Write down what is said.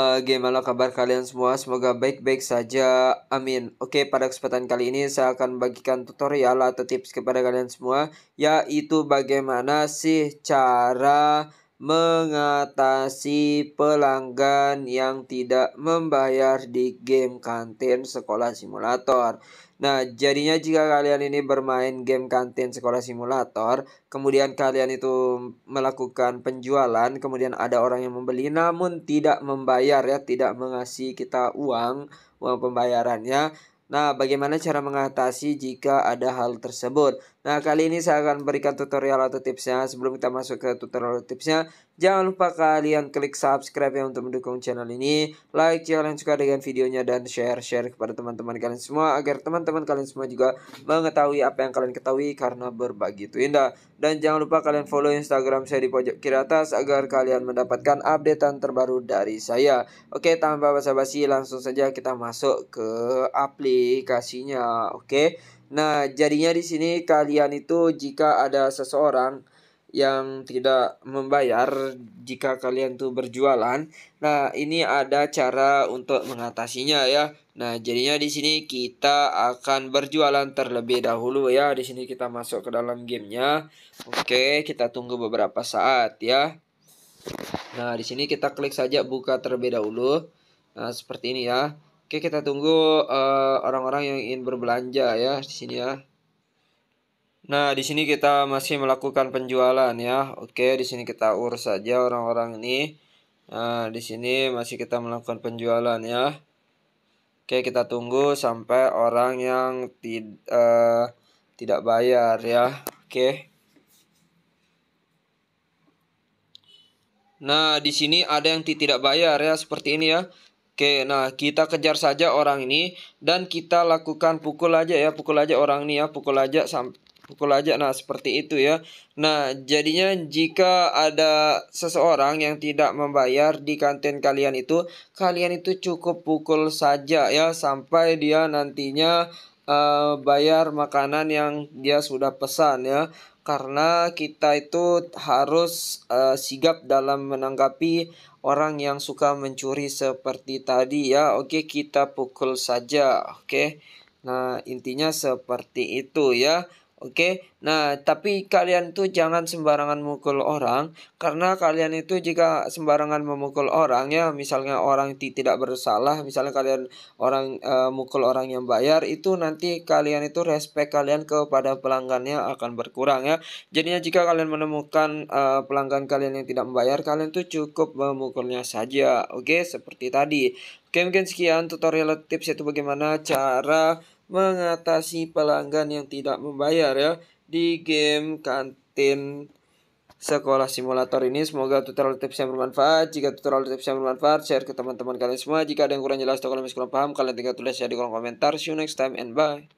Eh, gimana kabar kalian semua? Semoga baik-baik saja. Amin. Oke, pada kesempatan kali ini saya akan bagikan tutorial atau tips kepada kalian semua, yaitu bagaimana sih cara mengatasi pelanggan yang tidak membayar di game kantin sekolah simulator. Nah, jadinya jika kalian ini bermain game kantin sekolah simulator, kemudian kalian itu melakukan penjualan, kemudian ada orang yang membeli namun tidak membayar ya, tidak mengasih kita uang, uang pembayarannya. Nah, bagaimana cara mengatasi jika ada hal tersebut? Nah, kali ini saya akan berikan tutorial atau tipsnya. Sebelum kita masuk ke tutorial atau tipsnya, jangan lupa kalian klik subscribe ya untuk mendukung channel ini. Like jika kalian suka dengan videonya dan share-share kepada teman-teman kalian semua agar teman-teman kalian semua juga mengetahui apa yang kalian ketahui karena berbagi itu indah. Dan jangan lupa kalian follow Instagram saya di pojok kiri atas agar kalian mendapatkan updatean terbaru dari saya. Oke, tanpa basa-basi langsung saja kita masuk ke aplikasinya. Oke. Nah, jadinya di sini kalian itu jika ada seseorang yang tidak membayar jika kalian tuh berjualan. Nah, ini ada cara untuk mengatasinya ya. Nah, jadinya di sini kita akan berjualan terlebih dahulu ya. Di sini kita masuk ke dalam gamenya. Oke, kita tunggu beberapa saat ya. Nah, di sini kita klik saja buka terlebih dahulu. Nah, seperti ini ya. Oke, kita tunggu eh, orang-orang uh, yang ingin berbelanja ya di sini ya. Nah, di sini kita masih melakukan penjualan ya. Oke, di sini kita urus saja orang-orang ini. Nah, di sini masih kita melakukan penjualan ya. Oke, kita tunggu sampai orang yang tid uh, tidak bayar ya. Oke. Nah, di sini ada yang tidak bayar ya seperti ini ya. Oke, nah kita kejar saja orang ini dan kita lakukan pukul aja ya, pukul aja orang ini ya, pukul aja pukul aja. Nah, seperti itu ya. Nah, jadinya jika ada seseorang yang tidak membayar di kantin kalian itu, kalian itu cukup pukul saja ya sampai dia nantinya uh, bayar makanan yang dia sudah pesan ya karena kita itu harus uh, sigap dalam menanggapi orang yang suka mencuri seperti tadi ya. Oke, kita pukul saja. Oke. Nah, intinya seperti itu ya. Oke, nah tapi kalian tuh jangan sembarangan mukul orang karena kalian itu jika sembarangan memukul orang ya, misalnya orang tidak bersalah, misalnya kalian orang e, mukul orang yang bayar itu nanti kalian itu respect kalian kepada pelanggannya akan berkurang ya. Jadinya jika kalian menemukan e, pelanggan kalian yang tidak membayar, kalian tuh cukup memukulnya saja. Oke, seperti tadi. Oke, mungkin sekian tutorial tips yaitu bagaimana cara mengatasi pelanggan yang tidak membayar ya di game kantin sekolah simulator ini. Semoga tutorial tipsnya bermanfaat. Jika tutorial tipsnya bermanfaat, share ke teman-teman kalian semua. Jika ada yang kurang jelas atau kalian masih kurang paham, kalian tinggal tulis ya di kolom komentar. See you next time and bye.